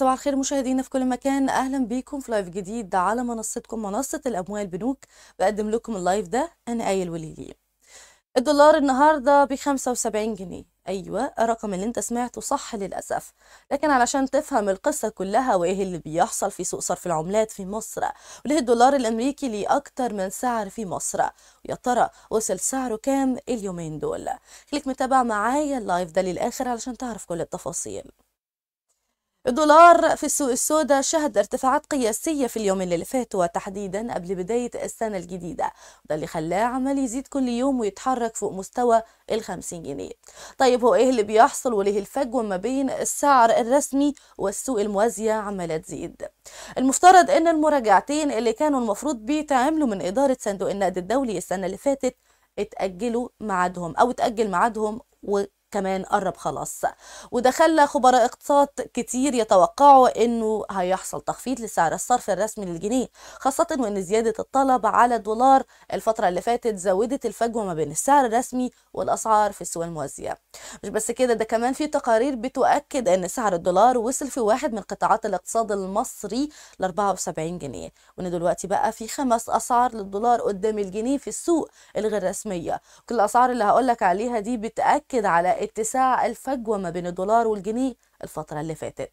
صباح الخير مشاهدينا في كل مكان اهلا بيكم في لايف جديد على منصتكم منصه الاموال بنوك بقدم لكم اللايف ده انا ايه الوليدي الدولار النهارده ب 75 جنيه ايوه الرقم اللي انت سمعته صح للاسف لكن علشان تفهم القصه كلها وايه اللي بيحصل في سوق صرف العملات في مصر وليه الدولار الامريكي ليه اكتر من سعر في مصر ويا ترى وصل سعره كام اليومين دول خليك متابع معايا اللايف ده للاخر علشان تعرف كل التفاصيل الدولار في السوق السوداء شهد ارتفاعات قياسية في اليوم اللي فات وتحديدا قبل بداية السنة الجديدة وده اللي خلاه عمال يزيد كل يوم ويتحرك فوق مستوى ال 50 جنيه طيب هو ايه اللي بيحصل وليه الفجوة ما بين السعر الرسمي والسوق الموازية عمالة تزيد المفترض ان المراجعتين اللي كانوا المفروض بيتعاملوا من إدارة صندوق النقد الدولي السنة اللي فاتت اتأجلوا معادهم أو اتأجل معادهم كمان قرب خلاص وده خلى خبراء اقتصاد كتير يتوقعوا انه هيحصل تخفيض لسعر الصرف الرسمي للجنيه خاصة وان زيادة الطلب على الدولار الفترة اللي فاتت زودت الفجوة ما بين السعر الرسمي والاسعار في السوق الموازية مش بس كده ده كمان في تقارير بتؤكد ان سعر الدولار وصل في واحد من قطاعات الاقتصاد المصري ل 74 جنيه وان دلوقتي بقى في خمس اسعار للدولار قدام الجنيه في السوق الغير رسمية كل الاسعار اللي هقول لك عليها دي بتأكد على اتساع الفجوه ما بين الدولار والجنيه الفتره اللي فاتت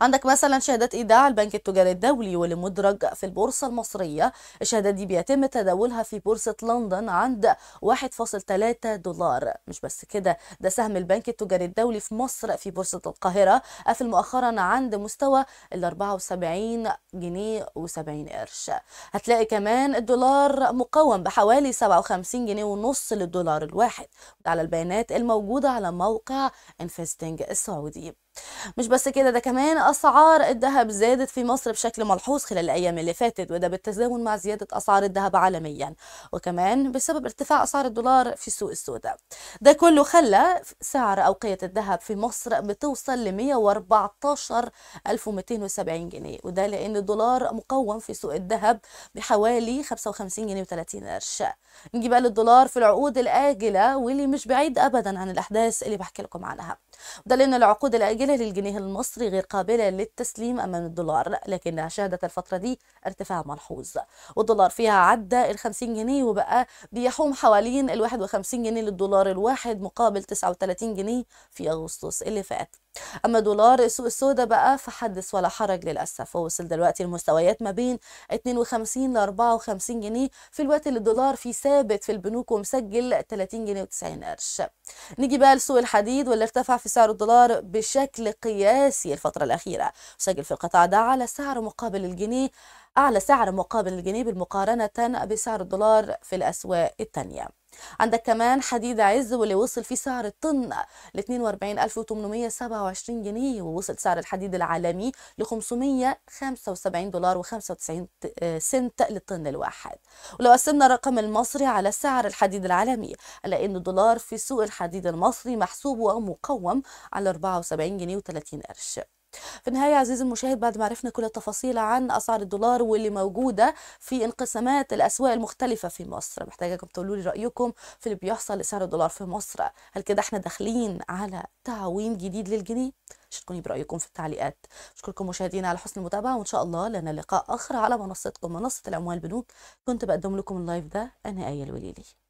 عندك مثلا شهادات إيداع البنك التجاري الدولي واللي مدرج في البورصة المصرية الشهادات دي بيتم تداولها في بورصة لندن عند 1.3 دولار مش بس كده ده سهم البنك التجاري الدولي في مصر في بورصة القاهرة قفل آه، مؤخرا عند مستوى ال 74 جنيه و70 قرش هتلاقي كمان الدولار مقاوم بحوالي 57 جنيه ونص للدولار الواحد على البيانات الموجودة على موقع انفستنج السعودي مش بس كده ده كمان أسعار الذهب زادت في مصر بشكل ملحوظ خلال الأيام اللي فاتت وده بالتزامن مع زيادة أسعار الذهب عالميا وكمان بسبب ارتفاع أسعار الدولار في السوق السوداء ده كله خلى سعر أوقية الذهب في مصر بتوصل ل 114270 جنيه وده لأن الدولار مقوم في سوق الذهب بحوالي 55 جنيه و30 قرش نجي بقى للدولار في العقود الآجلة واللي مش بعيد أبدا عن الأحداث اللي بحكي لكم عنها ده لأن العقود الآجلة للجنيه المصري غير قابلة للتسليم أمام الدولار لكنها شهدت الفترة دي ارتفاع ملحوظ والدولار فيها عدى ال 50 جنيه وبقى بيحوم حوالين ال 51 جنيه للدولار الواحد مقابل 39 جنيه في أغسطس اللي فات أما دولار السوق السوداء بقى فحدث ولا حرج للأسف ووصل دلوقتي المستويات ما بين 52 ل 54 جنيه في الوقت اللي الدولار فيه ثابت في البنوك ومسجل 30 جنيه و90 قرش نيجي بقى لسوق الحديد واللي ارتفع في سعر الدولار بشكل قياسي الفترة الأخيرة سجل في القطاع ده على سعر مقابل الجنيه أعلى سعر مقابل الجنيه بالمقارنة بسعر الدولار في الأسواق التانية عندك كمان حديد عز واللي وصل فيه سعر الطن ل 42827 جنيه ووصل سعر الحديد العالمي ل 575 دولار و95 آه، سنت للطن الواحد ولو قسمنا الرقم المصري على سعر الحديد العالمي على ان الدولار في سوق الحديد المصري محسوب ومقوم على 74 جنيه و30 قرش في النهايه عزيزي المشاهد بعد ما عرفنا كل التفاصيل عن اسعار الدولار واللي موجوده في انقسامات الاسواق المختلفه في مصر محتاجاكم تقولوا لي رايكم في اللي بيحصل لسعر الدولار في مصر هل كده احنا داخلين على تعويم جديد للجنيه شاركوني برايكم في التعليقات اشكركم مشاهدينا على حسن المتابعه وان شاء الله لنا لقاء اخر على منصتكم منصه الاموال بنوك كنت بقدم لكم اللايف ده انا ايه الوليلي